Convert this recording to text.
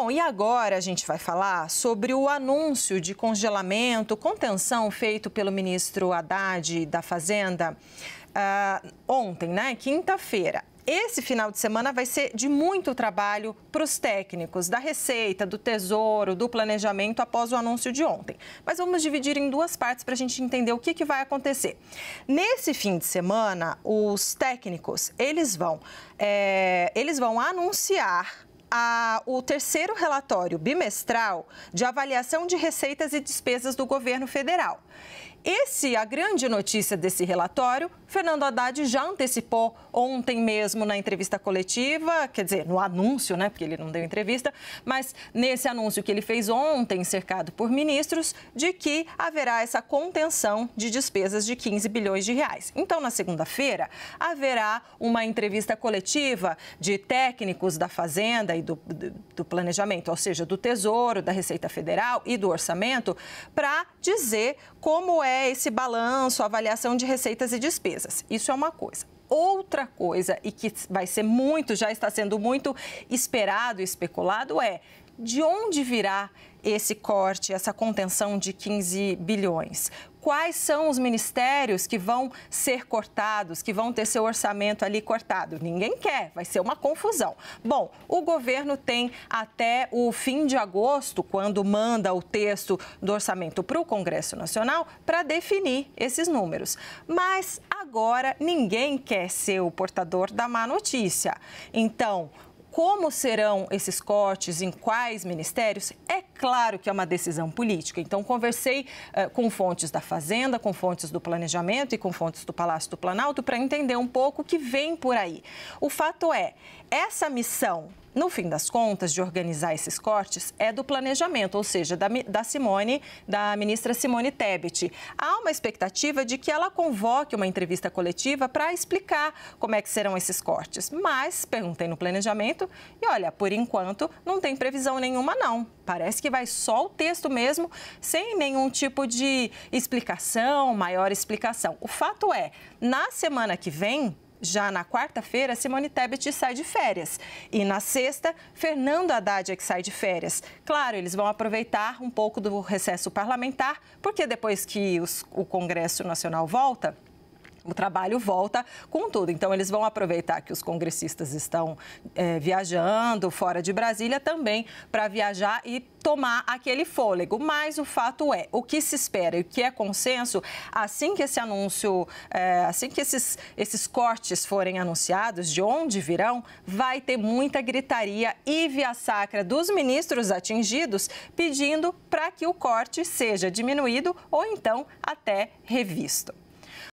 Bom, e agora a gente vai falar sobre o anúncio de congelamento, contenção feito pelo ministro Haddad da Fazenda uh, ontem, né? Quinta-feira. Esse final de semana vai ser de muito trabalho para os técnicos da Receita, do Tesouro, do Planejamento após o anúncio de ontem. Mas vamos dividir em duas partes para a gente entender o que, que vai acontecer. Nesse fim de semana, os técnicos eles vão, é, eles vão anunciar a, o terceiro relatório bimestral de avaliação de receitas e despesas do governo federal. Esse, a grande notícia desse relatório, Fernando Haddad já antecipou ontem mesmo na entrevista coletiva, quer dizer, no anúncio, né, porque ele não deu entrevista, mas nesse anúncio que ele fez ontem, cercado por ministros, de que haverá essa contenção de despesas de 15 bilhões de reais. Então, na segunda-feira, haverá uma entrevista coletiva de técnicos da Fazenda aí do, do, do planejamento, ou seja, do Tesouro, da Receita Federal e do Orçamento, para dizer como é esse balanço, avaliação de receitas e despesas. Isso é uma coisa outra coisa e que vai ser muito, já está sendo muito esperado e especulado é de onde virá esse corte, essa contenção de 15 bilhões? Quais são os ministérios que vão ser cortados, que vão ter seu orçamento ali cortado? Ninguém quer, vai ser uma confusão. Bom, o governo tem até o fim de agosto, quando manda o texto do orçamento para o Congresso Nacional, para definir esses números. Mas agora ninguém quer ser o portador da má notícia. Então, como serão esses cortes, em quais ministérios, é claro que é uma decisão política. Então, conversei uh, com fontes da Fazenda, com fontes do Planejamento e com fontes do Palácio do Planalto para entender um pouco o que vem por aí. O fato é, essa missão no fim das contas, de organizar esses cortes é do planejamento, ou seja, da, da, Simone, da ministra Simone Tebet. Há uma expectativa de que ela convoque uma entrevista coletiva para explicar como é que serão esses cortes. Mas, perguntei no planejamento, e olha, por enquanto não tem previsão nenhuma, não. Parece que vai só o texto mesmo, sem nenhum tipo de explicação, maior explicação. O fato é, na semana que vem, já na quarta-feira, Simone Tebet sai de férias. E na sexta, Fernando Haddad é que sai de férias. Claro, eles vão aproveitar um pouco do recesso parlamentar, porque depois que os, o Congresso Nacional volta, o trabalho volta com tudo. Então, eles vão aproveitar que os congressistas estão é, viajando fora de Brasília também para viajar e tomar aquele fôlego. Mas o fato é, o que se espera e o que é consenso, assim que esse anúncio, é, assim que esses, esses cortes forem anunciados, de onde virão, vai ter muita gritaria e via sacra dos ministros atingidos pedindo para que o corte seja diminuído ou então até revisto.